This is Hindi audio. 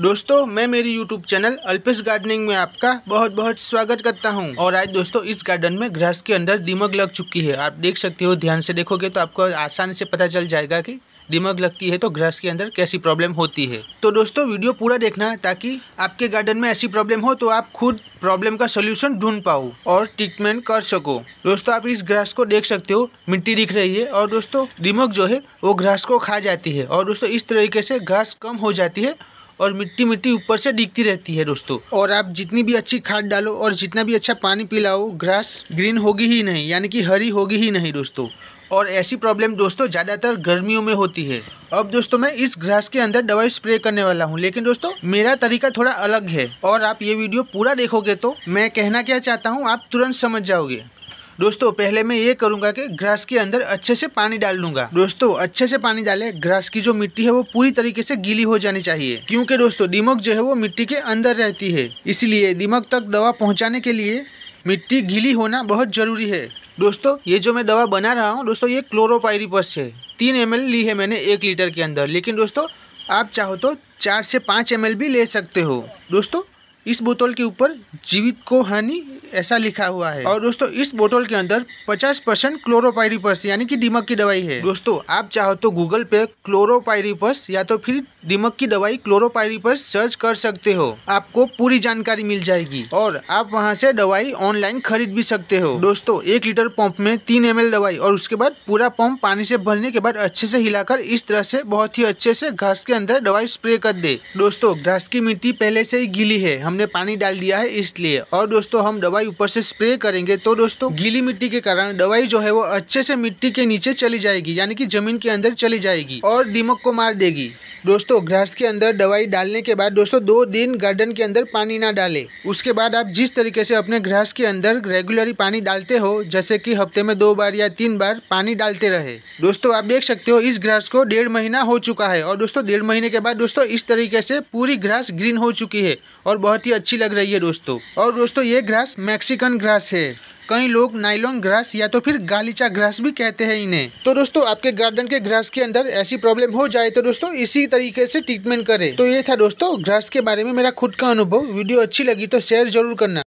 दोस्तों मैं मेरी यूट्यूब चैनल अल्पेश गार्डनिंग में आपका बहुत बहुत स्वागत करता हूं और आज दोस्तों इस गार्डन में ग्रास के अंदर दीमक लग चुकी है आप देख सकते हो ध्यान से देखोगे तो आपको आसान से पता चल जाएगा कि दिमाग लगती है तो ग्रास के अंदर कैसी प्रॉब्लम होती है तो दोस्तों वीडियो पूरा देखना ताकि आपके गार्डन में ऐसी प्रॉब्लम हो तो आप खुद प्रॉब्लम का सोल्यूशन ढूंढ पाओ और ट्रीटमेंट कर सको दोस्तों आप इस ग्रास को देख सकते हो मिट्टी दिख रही है और दोस्तों दिमक जो है वो घास को खा जाती है और दोस्तों इस तरीके से घास कम हो जाती है और मिट्टी मिट्टी ऊपर से दिखती रहती है दोस्तों और आप जितनी भी अच्छी खाद डालो और जितना भी अच्छा पानी पिलाओ ग्रास ग्रीन होगी ही नहीं यानी कि हरी होगी ही नहीं दोस्तों और ऐसी प्रॉब्लम दोस्तों ज़्यादातर गर्मियों में होती है अब दोस्तों मैं इस घास के अंदर दवाई स्प्रे करने वाला हूँ लेकिन दोस्तों मेरा तरीका थोड़ा अलग है और आप ये वीडियो पूरा देखोगे तो मैं कहना क्या चाहता हूँ आप तुरंत समझ जाओगे दोस्तों पहले मैं ये करूंगा कि ग्रास के अंदर अच्छे से पानी डाल लूंगा दोस्तों अच्छे से पानी डाले ग्रास की जो मिट्टी है वो पूरी तरीके से गीली हो जानी चाहिए क्योंकि दोस्तों दीमक जो है वो मिट्टी के अंदर रहती है इसलिए दीमक तक दवा पहुँचाने के लिए मिट्टी गीली होना बहुत ज़रूरी है दोस्तों ये जो मैं दवा बना रहा हूँ दोस्तों ये क्लोरोपायरिपस है तीन एम ली है मैंने एक लीटर के अंदर लेकिन दोस्तों आप चाहो तो चार से पाँच एम भी ले सकते हो दोस्तों इस बोतल के ऊपर जीवित को हानि ऐसा लिखा हुआ है और दोस्तों इस बोतल के अंदर 50 परसेंट क्लोरोपायरीपस यानी कि दीमक की दवाई है दोस्तों आप चाहो तो गूगल पे क्लोरोपायरीपस या तो फिर दीमक की दवाई क्लोरोपायरीपस सर्च कर सकते हो आपको पूरी जानकारी मिल जाएगी और आप वहाँ से दवाई ऑनलाइन खरीद भी सकते हो दोस्तों एक लीटर पंप में तीन एम दवाई और उसके बाद पूरा पंप पानी से भरने के बाद अच्छे से हिलाकर इस तरह से बहुत ही अच्छे से घास के अंदर दवाई स्प्रे कर दे दोस्तों घास की मिट्टी पहले से ही गीली है हमने पानी डाल दिया है इसलिए और दोस्तों हम दवाई दवाई ऊपर से स्प्रे करेंगे तो दोस्तों गीली मिट्टी के कारण दवाई जो है वो अच्छे से मिट्टी के नीचे चली जाएगी यानी कि जमीन के अंदर चली जाएगी और दीमक को मार देगी दोस्तों घास के अंदर दवाई डालने के बाद दोस्तों दो दिन गार्डन के अंदर पानी ना डालें उसके बाद आप जिस तरीके से अपने घास के अंदर रेगुलरली पानी डालते हो जैसे कि हफ्ते में दो बार या तीन बार पानी डालते रहे दोस्तों आप देख सकते हो इस घास को डेढ़ महीना हो चुका है और दोस्तों डेढ़ महीने के बाद दोस्तों इस तरीके से पूरी घास ग्रीन हो चुकी है और बहुत ही अच्छी लग रही है दोस्तों और दोस्तों ये घास मैक्सिकन ग्रास है कई लोग नाइलॉन ग्रास या तो फिर गालीचा ग्रास भी कहते हैं इन्हें तो दोस्तों आपके गार्डन के ग्रास के अंदर ऐसी प्रॉब्लम हो जाए तो दोस्तों इसी तरीके से ट्रीटमेंट करें तो ये था दोस्तों ग्रास के बारे में मेरा खुद का अनुभव वीडियो अच्छी लगी तो शेयर जरूर करना